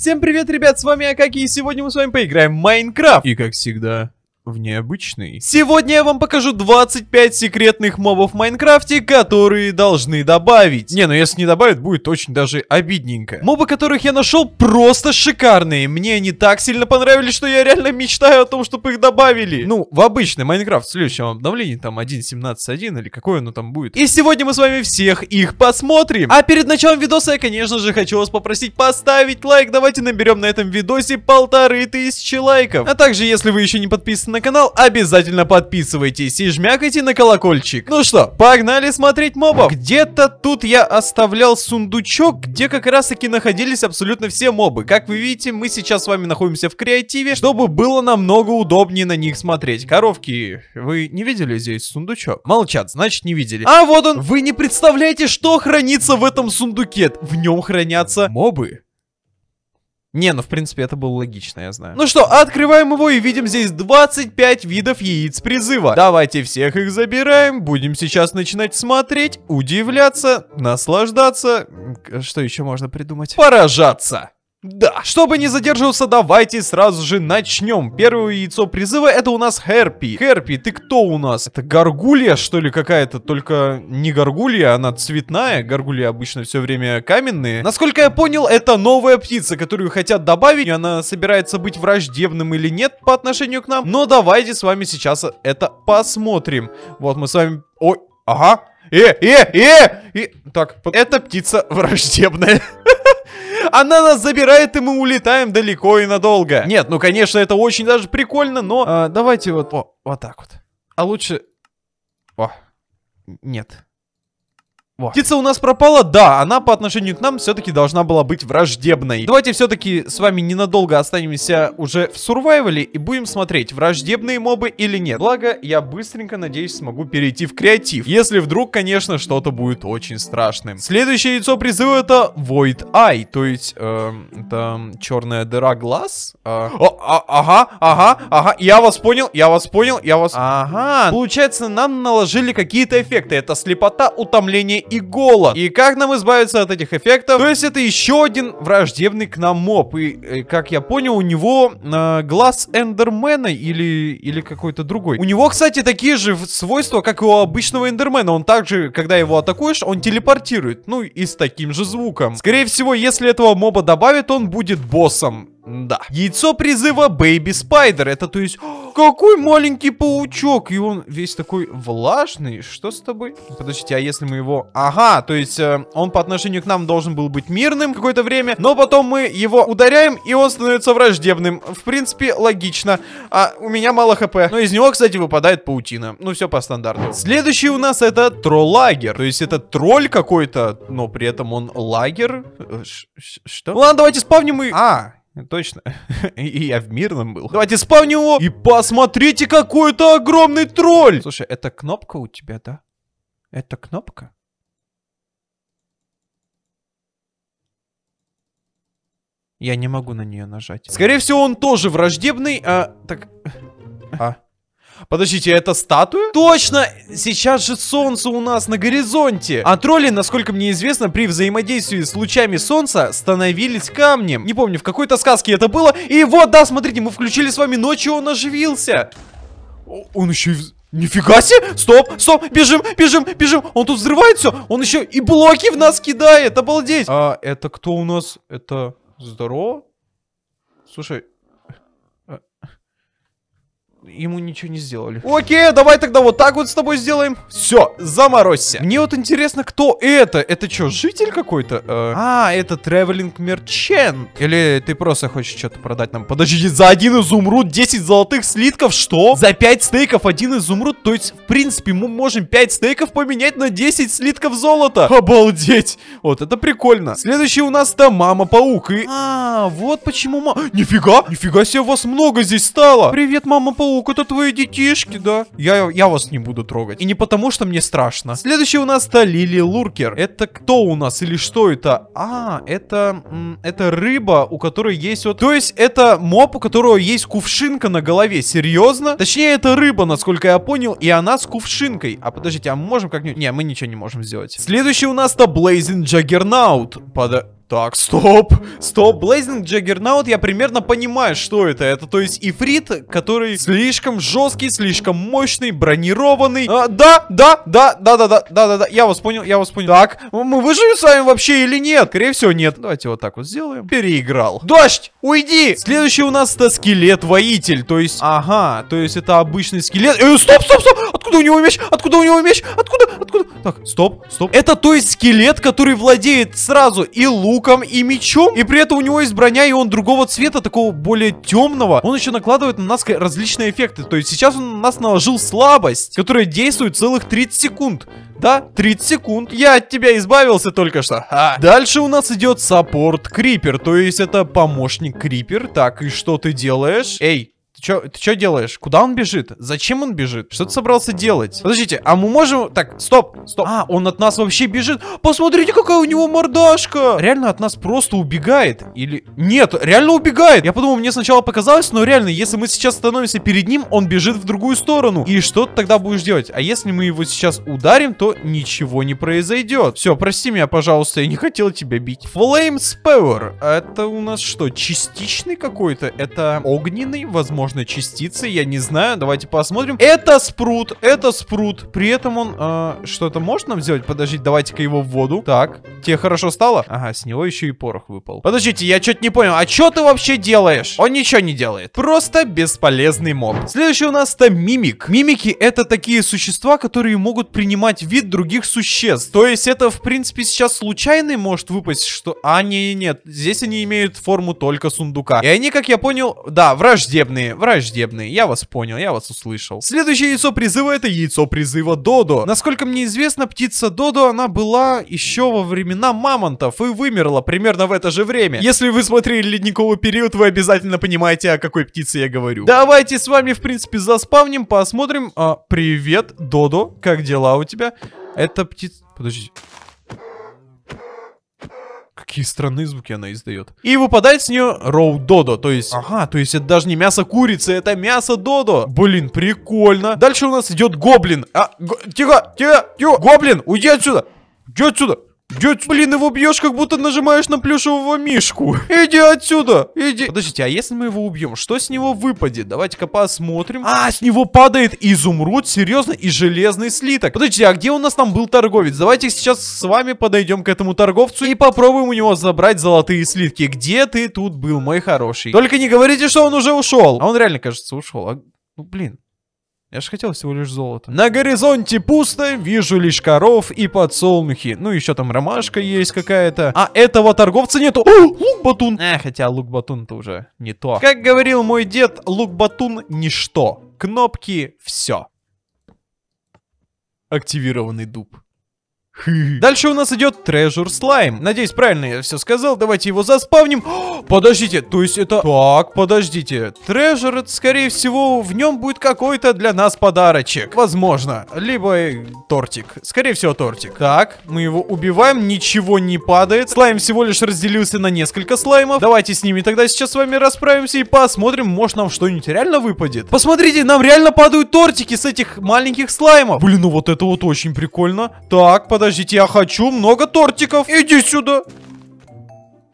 Всем привет, ребят, с вами Акаки, и сегодня мы с вами поиграем в Майнкрафт. И как всегда, в необычный. Сегодня я вам покажу 25 секретных мобов в Майнкрафте, которые должны добавить. Не, ну если не добавят, будет очень даже обидненько. Мобы, которых я нашел, просто шикарные. Мне они так сильно понравились, что я реально мечтаю о том, чтобы их добавили. Ну, в обычный Майнкрафт в следующем обновлении, там 1.17.1 или какое оно там будет. И сегодня мы с вами всех их посмотрим. А перед началом видоса я, конечно же, хочу вас попросить поставить лайк. Давайте наберем на этом видосе полторы тысячи лайков. А также, если вы еще не подписаны на канал, обязательно подписывайтесь и жмякайте на колокольчик. Ну что, погнали смотреть мобов. Где-то тут я оставлял сундучок, где как раз таки находились абсолютно все мобы. Как вы видите, мы сейчас с вами находимся в креативе, чтобы было намного удобнее на них смотреть. Коровки, вы не видели здесь сундучок? Молчат, значит не видели. А вот он! Вы не представляете, что хранится в этом сундуке. В нем хранятся мобы. Не, ну в принципе это было логично, я знаю. Ну что, открываем его и видим здесь 25 видов яиц призыва. Давайте всех их забираем, будем сейчас начинать смотреть, удивляться, наслаждаться, что еще можно придумать? Поражаться! Да, чтобы не задерживаться, давайте сразу же начнем. Первое яйцо призыва это у нас Херпи. Херпи, ты кто у нас? Это горгулья, что ли, какая-то? Только не горгулья, она цветная. Горгульи обычно все время каменные. Насколько я понял, это новая птица, которую хотят добавить. Она собирается быть враждебным или нет по отношению к нам. Но давайте с вами сейчас это посмотрим. Вот мы с вами... Ой, ага. Э, э, э! И... Так, это птица враждебная. Она нас забирает, и мы улетаем далеко и надолго. Нет, ну, конечно, это очень даже прикольно, но... А, давайте вот... О, вот так вот. А лучше... О, нет. Во. Птица у нас пропала, да, она по отношению к нам все-таки должна была быть враждебной. Давайте все-таки с вами ненадолго останемся уже в сурвайвале и будем смотреть, враждебные мобы или нет. Благо, я быстренько, надеюсь, смогу перейти в креатив, если вдруг, конечно, что-то будет очень страшным. Следующее яйцо призыва это Void Eye, то есть, э, это черная дыра глаз. Э, о, а, ага, ага, ага, я вас понял, я вас понял, я вас... Ага, получается, нам наложили какие-то эффекты, это слепота, утомление и голод. И как нам избавиться от этих эффектов? То есть это еще один враждебный к нам моб. И, э, как я понял, у него э, глаз эндермена или, или какой-то другой. У него, кстати, такие же свойства, как и у обычного эндермена. Он также, когда его атакуешь, он телепортирует. Ну и с таким же звуком. Скорее всего, если этого моба добавят, он будет боссом. Да. Яйцо призыва Бэйби Спайдер. Это то есть... какой маленький паучок! И он весь такой влажный. Что с тобой? Подождите, а если мы его... Ага, то есть э, он по отношению к нам должен был быть мирным какое-то время, но потом мы его ударяем, и он становится враждебным. В принципе, логично. А у меня мало хп. Но из него, кстати, выпадает паутина. Ну, все по стандарту. Следующий у нас это тролл лагер. То есть это тролль какой-то, но при этом он лагер. Э, ш -ш Что? Ну ладно, давайте спавним и... А, Точно. И я в мирном был. Давайте спавним его. И посмотрите, какой то огромный тролль. Слушай, это кнопка у тебя, да? Это кнопка? Я не могу на нее нажать. Скорее всего, он тоже враждебный, а... Так... А... Подождите, это статуя? Точно! Сейчас же солнце у нас на горизонте. А тролли, насколько мне известно, при взаимодействии с лучами солнца становились камнем. Не помню, в какой-то сказке это было. И вот, да, смотрите, мы включили с вами ночью, он оживился. Он еще и... Нифига себе! Стоп, стоп, бежим, бежим, бежим! Он тут взрывает все, он еще и блоки в нас кидает, обалдеть! А это кто у нас? Это... Здорово? Слушай, ему ничего не сделали. Окей, давай тогда вот так вот с тобой сделаем. Все, заморозься. Мне вот интересно, кто это? Это что, житель какой-то? Э, а, это тревелинг мерчен. Или ты просто хочешь что-то продать нам? Подожди, за один изумруд 10 золотых слитков, что? За 5 стейков один изумруд? То есть, в принципе, мы можем 5 стейков поменять на 10 слитков золота. Обалдеть. Вот это прикольно. Следующий у нас там Мама-паук. И... А, вот почему мама... Нифига, нифига себе, вас много здесь стало. Привет, Мама-паук. Ок, это твои детишки, да? Я, я вас не буду трогать. И не потому, что мне страшно. Следующий у нас-то Лили Луркер. Это кто у нас или что это? А, это... Это рыба, у которой есть вот... То есть это моб, у которого есть кувшинка на голове. Серьезно? Точнее, это рыба, насколько я понял, и она с кувшинкой. А подождите, а мы можем как-нибудь... Не, мы ничего не можем сделать. Следующий у нас-то Blazing Juggernaut. Под... Так, стоп, стоп, Blazing Джаггернаут, я примерно понимаю, что это. Это, то есть, ифрит, который слишком жесткий, слишком мощный, бронированный. А, да, да, да, да, да, да, да, да, да, я вас понял, я вас понял. Так, мы выживем с вами вообще или нет? Скорее всего, нет. Давайте вот так вот сделаем. Переиграл. Дождь, уйди! Следующий у нас это скелет-воитель, то есть, ага, то есть это обычный скелет. Э, стоп, стоп, стоп, Откуда у него меч? Откуда у него меч? Откуда? Откуда? Так, стоп, стоп. Это то есть скелет, который владеет сразу и луком, и мечом. И при этом у него есть броня, и он другого цвета, такого более темного. Он еще накладывает на нас различные эффекты. То есть сейчас он на нас наложил слабость, которая действует целых 30 секунд. Да, 30 секунд. Я от тебя избавился только что. А. Дальше у нас идет саппорт Крипер. То есть это помощник Крипер. Так, и что ты делаешь? Эй, ты чё, ты чё делаешь? Куда он бежит? Зачем он бежит? Что ты ну, собрался ну, делать? Ну. Подождите, а мы можем... Так, стоп, стоп. А, он от нас вообще бежит. Посмотрите, какая у него мордашка. Реально от нас просто убегает. Или... Нет, реально убегает. Я подумал, мне сначала показалось, но реально, если мы сейчас становимся перед ним, он бежит в другую сторону. И что ты тогда будешь делать? А если мы его сейчас ударим, то ничего не произойдет. Все, прости меня, пожалуйста, я не хотел тебя бить. Flame Power. Это у нас что, частичный какой-то? Это огненный, возможно? возможно, частицы, я не знаю. Давайте посмотрим. Это спрут, это спрут. При этом он... Э, Что-то можно сделать? Подождите, давайте-ка его в воду. Так, тебе хорошо стало? Ага, с него еще и порох выпал. Подождите, я что-то не понял. А что ты вообще делаешь? Он ничего не делает. Просто бесполезный моб. Следующий у нас это мимик. Мимики это такие существа, которые могут принимать вид других существ. То есть это, в принципе, сейчас случайный может выпасть, что... А, не, нет. Здесь они имеют форму только сундука. И они, как я понял, да, враждебные враждебные. Я вас понял, я вас услышал. Следующее яйцо призыва это яйцо призыва Додо. Насколько мне известно, птица Додо, она была еще во времена мамонтов и вымерла примерно в это же время. Если вы смотрели ледниковый период, вы обязательно понимаете, о какой птице я говорю. Давайте с вами, в принципе, заспавним, посмотрим. А, привет, Додо, как дела у тебя? Это птица... Подождите. Какие странные звуки она издает. И выпадает с нее роу додо. То есть, ага, а, то есть это даже не мясо курицы, это мясо додо. Блин, прикольно. Дальше у нас идет гоблин. А, го, тихо, тихо, тихо. Гоблин, уйди отсюда. Иди отсюда. Дядь, блин, его бьешь, как будто нажимаешь на плюшевого мишку. Иди отсюда, иди. Подождите, а если мы его убьем, что с него выпадет? Давайте-ка посмотрим. А, с него падает изумруд, серьезно, и железный слиток. Подождите, а где у нас там был торговец? Давайте сейчас с вами подойдем к этому торговцу и попробуем у него забрать золотые слитки. Где ты тут был, мой хороший? Только не говорите, что он уже ушел. А он реально, кажется, ушел. А, ну, блин. Я же хотел всего лишь золото. На горизонте пусто, вижу лишь коров и подсолнухи. Ну, еще там ромашка есть какая-то. А этого торговца нету. О, лук-батун! Э, хотя лук-батун-то уже не то. Как говорил мой дед, лук-батун ничто. Кнопки все. Активированный дуб. Дальше у нас идет Treasure Slime. Надеюсь, правильно я все сказал. Давайте его заспавним. подождите, то есть это... Так, подождите. Treasure, скорее всего, в нем будет какой-то для нас подарочек. Возможно. Либо тортик. Скорее всего, тортик. Так, мы его убиваем. Ничего не падает. Слайм всего лишь разделился на несколько слаймов. Давайте с ними тогда сейчас с вами расправимся и посмотрим, может нам что-нибудь реально выпадет. Посмотрите, нам реально падают тортики с этих маленьких слаймов. Блин, ну вот это вот очень прикольно. Так, подождите подождите, я хочу много тортиков. Иди сюда.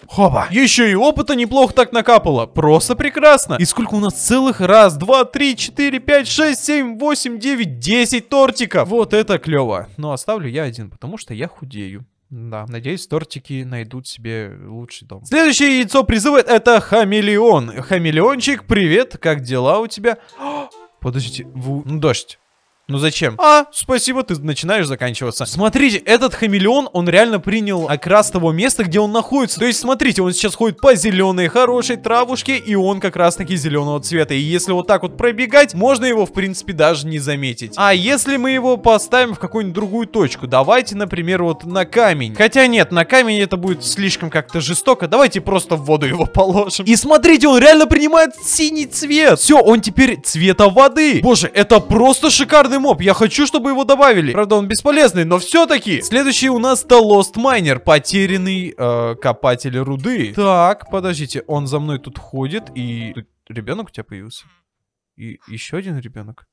Хоба. Еще и опыта неплохо так накапало. Просто прекрасно. И сколько у нас целых? Раз, два, три, четыре, пять, шесть, семь, восемь, девять, десять тортиков. Вот это клево. Но оставлю я один, потому что я худею. Да, надеюсь, тортики найдут себе лучший дом. Следующее яйцо призывает. это хамелеон. Хамелеончик, привет, как дела у тебя? Подождите, в... Ну, дождь. Ну зачем? А, спасибо, ты начинаешь заканчиваться. Смотрите, этот хамелеон, он реально принял окрас того места, где он находится. То есть, смотрите, он сейчас ходит по зеленой хорошей травушке, и он как раз таки зеленого цвета. И если вот так вот пробегать, можно его, в принципе, даже не заметить. А если мы его поставим в какую-нибудь другую точку? Давайте, например, вот на камень. Хотя нет, на камень это будет слишком как-то жестоко. Давайте просто в воду его положим. И смотрите, он реально принимает синий цвет. Все, он теперь цвета воды. Боже, это просто шикарно шикарный моб. Я хочу, чтобы его добавили. Правда, он бесполезный, но все-таки. Следующий у нас The Lost Miner. Потерянный э, копатель руды. Так, подождите. Он за мной тут ходит. И... Ребенок у тебя появился? И еще один ребенок?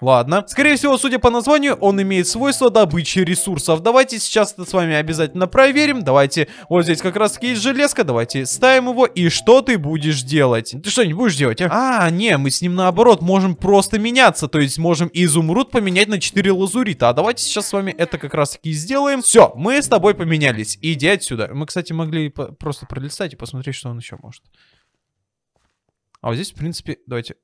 Ладно. Скорее всего, судя по названию, он имеет свойство добычи ресурсов. Давайте сейчас это с вами обязательно проверим. Давайте, вот здесь как раз таки есть железка. Давайте ставим его. И что ты будешь делать? Ты что не будешь делать, а? А, не, мы с ним наоборот можем просто меняться. То есть можем изумруд поменять на 4 лазурита. А давайте сейчас с вами это как раз таки сделаем. Все, мы с тобой поменялись. Иди отсюда. Мы, кстати, могли просто пролистать и посмотреть, что он еще может. А вот здесь, в принципе, давайте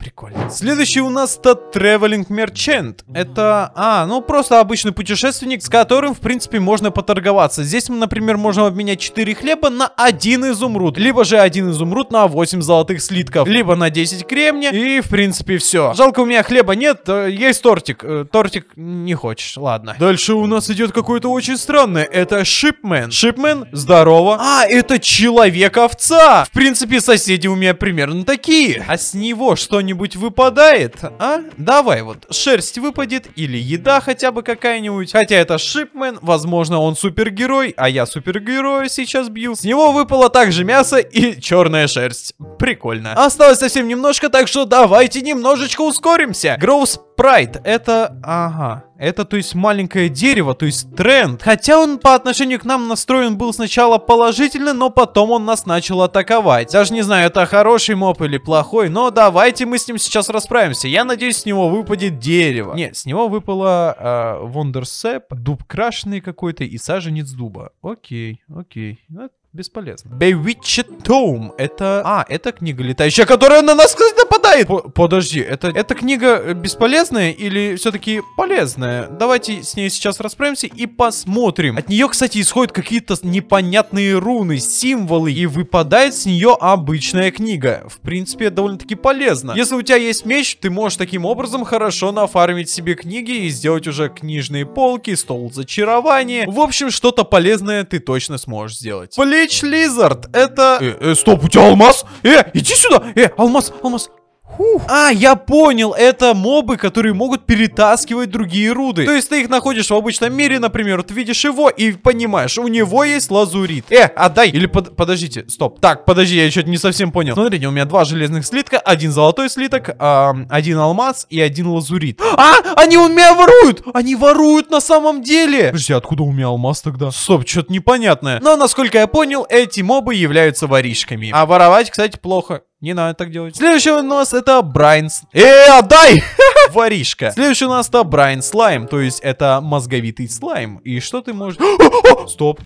Прикольно. Следующий у нас это Traveling Merchant. Это, а, ну просто обычный путешественник, с которым, в принципе, можно поторговаться. Здесь, мы, например, можем обменять 4 хлеба на 1 изумруд. Либо же 1 изумруд на 8 золотых слитков. Либо на 10 кремня. И, в принципе, все. Жалко, у меня хлеба нет. Э, есть тортик. Э, тортик не хочешь, ладно. Дальше у нас идет какое-то очень странное. Это shipman. Shipman? здорово. А, это Человек-овца. В принципе, соседи у меня примерно такие. А с него что что-нибудь выпадает, а? Давай вот, шерсть выпадет или еда хотя бы какая-нибудь. Хотя это Шипмен, возможно он супергерой, а я супергероя сейчас бью. С него выпало также мясо и черная шерсть. Прикольно. Осталось совсем немножко, так что давайте немножечко ускоримся. Гроус Прайд, это... Ага. Это, то есть, маленькое дерево, то есть тренд. Хотя он по отношению к нам настроен был сначала положительно, но потом он нас начал атаковать. Даже не знаю, это хороший моб или плохой, но давайте мы с ним сейчас расправимся. Я надеюсь, с него выпадет дерево. Нет, с него выпало э, Вондерсеп, дуб крашеный какой-то и саженец дуба. Окей, окей. Это Бесполезно. Bewitched Tome. Это... А, это книга летающая, которая на нас, нападает. По подожди, это, эта книга э, бесполезная или все-таки полезная? Давайте с ней сейчас расправимся и посмотрим. От нее, кстати, исходят какие-то непонятные руны, символы, и выпадает с нее обычная книга. В принципе, довольно-таки полезно. Если у тебя есть меч, ты можешь таким образом хорошо нафармить себе книги и сделать уже книжные полки, стол зачарования. В общем, что-то полезное ты точно сможешь сделать. Вич Лизард, это... Э, э, стоп, у тебя алмаз? Э, иди сюда! Э, алмаз, алмаз! Фух. А, я понял, это мобы, которые могут перетаскивать другие руды. То есть ты их находишь в обычном мире, например, ты видишь его и понимаешь, у него есть лазурит. Э, отдай. Или под... подождите, стоп. Так, подожди, я что-то не совсем понял. Смотрите, у меня два железных слитка, один золотой слиток, эм, один алмаз и один лазурит. А, они у меня воруют! Они воруют на самом деле! Подожди, откуда у меня алмаз тогда? Стоп, что-то непонятное. Но, насколько я понял, эти мобы являются воришками. А воровать, кстати, плохо. Не надо так делать. Следующий у нас это Брайн... Э, отдай! Воришка. Следующий у нас это Брайн Слайм, то есть это мозговитый слайм. И что ты можешь... Стоп.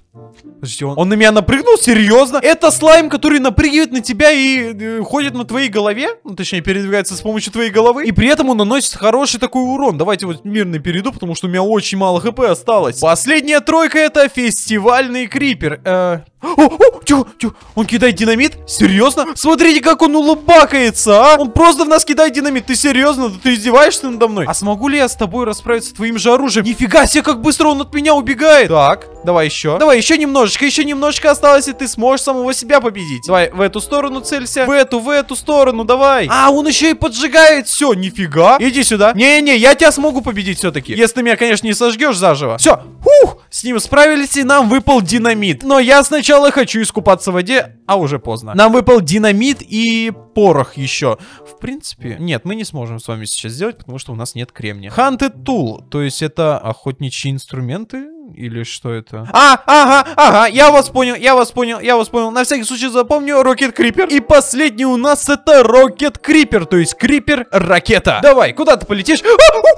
Подожди, он... он на меня напрыгнул? Серьезно? Это слайм, который напрыгивает на тебя и э, ходит на твоей голове? Ну, точнее, передвигается с помощью твоей головы. И при этом он наносит хороший такой урон. Давайте вот мирно перейду, потому что у меня очень мало хп осталось. Последняя тройка это фестивальный крипер. Э, о, о, тихо, тихо. Он кидает динамит? Серьезно? Смотрите, как он улыбакается, а? Он просто в нас кидает динамит. Ты серьезно? Ты издеваешься надо мной? А смогу ли я с тобой расправиться твоим же оружием? Нифига себе, как быстро он от меня убегает. Так, Давай еще. Давай еще немножечко, еще немножечко осталось, и ты сможешь самого себя победить. Давай в эту сторону целься, в эту, в эту сторону, давай. А, он еще и поджигает все, нифига. Иди сюда. Не-не, я тебя смогу победить все-таки. Если ты меня, конечно, не сожгешь заживо. Все, ух, с ним справились, и нам выпал динамит. Но я сначала хочу искупаться в воде, а уже поздно. Нам выпал динамит и порох еще. В принципе, нет, мы не сможем с вами сейчас сделать, потому что у нас нет кремния. Ханты тул, то есть это охотничьи инструменты, или что это? А, ага, ага, я вас понял, я вас понял, я вас понял. На всякий случай запомню Рокет Крипер. И последний у нас это Рокет Крипер, то есть Крипер Ракета. Давай, куда ты полетишь?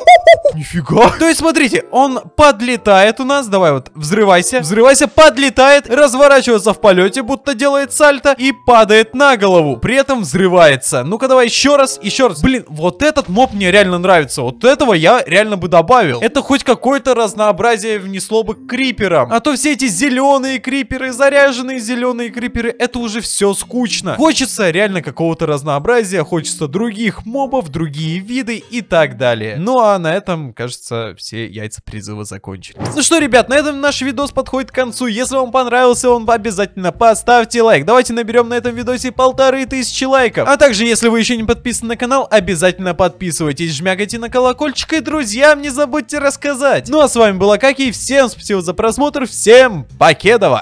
Нифига. То есть, смотрите, он подлетает у нас. Давай вот, взрывайся. Взрывайся, подлетает, разворачивается в полете, будто делает сальто, и падает на голову. При этом взрывается. Ну-ка, давай еще раз, еще раз. Блин, вот этот моб мне реально нравится. Вот этого я реально бы добавил. Это хоть какое-то разнообразие внесло бы к криперам. А то все эти зеленые криперы, заряженные зеленые криперы, это уже все скучно. Хочется реально какого-то разнообразия, хочется других мобов, другие виды и так далее. Ну а на этом, кажется, все яйца призыва закончились. Ну что, ребят, на этом наш видос подходит к концу. Если вам понравился он, обязательно поставьте лайк. Давайте наберем на этом видосе полторы тысячи лайков. А также, если вы еще не подписаны на канал, обязательно подписывайтесь, жмякайте на колокольчик и, друзьям, не забудьте рассказать. Ну а с вами была Каки, всем спасибо спасибо за просмотр, всем покедова!